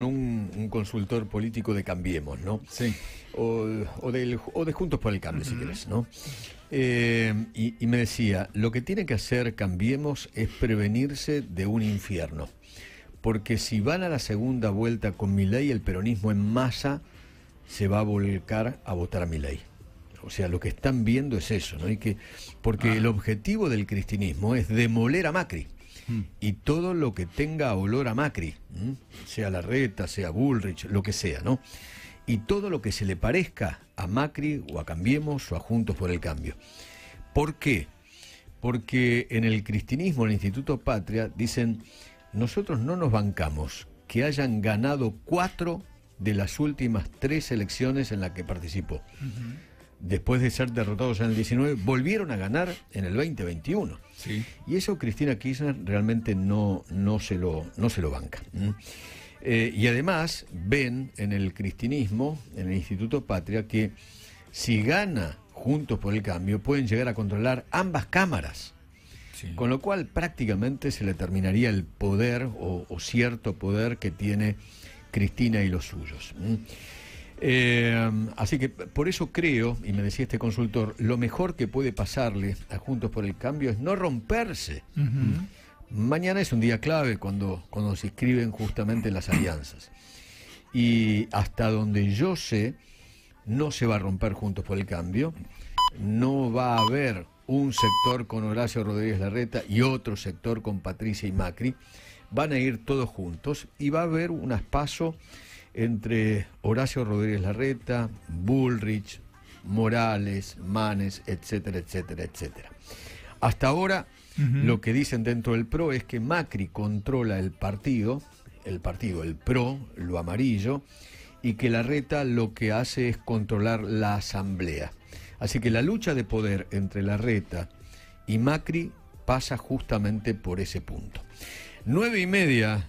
Un, consultor político de Cambiemos, ¿no? Sí. O, de Juntos por el Cambio, si quieres, ¿no? Eh, y, y, me decía, lo que tiene que hacer Cambiemos es prevenirse de un infierno. Porque si van a la segunda vuelta con mi ley, el peronismo en masa se va a volcar a votar a mi ley. O sea, lo que están viendo es eso, ¿no? Y que, porque ah. el objetivo del cristinismo es demoler a Macri hmm. y todo lo que tenga olor a Macri, sea sea Larreta, sea Bullrich, lo que sea, ¿no? Y todo lo que se le parezca a Macri o a Cambiemos o a Juntos por el Cambio. ¿Por qué? Porque en el cristinismo, en el Instituto Patria, dicen, nosotros no nos bancamos que hayan ganado cuatro de las últimas tres elecciones en las que participó después de ser derrotados en el 19, volvieron a ganar en el 2021. Y eso Cristina Kirchner realmente no, no, se, lo, banca. Eh, y además ven en el cristinismo, en el Instituto Patria, que si gana Juntos por el Cambio, pueden llegar a controlar ambas cámaras. Con lo cual prácticamente se le terminaría el poder o, cierto poder que tiene Cristina y los suyos. Eh, así que por eso creo, y me decía este consultor, lo mejor que puede pasarle a Juntos por el Cambio es no romperse. Mañana es un día clave cuando, cuando se inscriben justamente las alianzas. Y hasta donde yo sé, no se va a romper Juntos por el Cambio, no va a haber un sector con Horacio Rodríguez Larreta y otro sector con Patricia y Macri. Van a ir todos juntos y va a haber un espacio entre Horacio Rodríguez Larreta, Bullrich, Morales, Manes, etcétera, etcétera, etcétera. Hasta ahora lo que dicen dentro del PRO es que Macri controla el partido, el partido, el PRO, lo amarillo, y que Larreta lo que hace es controlar la asamblea. Así que la lucha de poder entre Larreta y Macri pasa justamente por ese punto. Nueve y media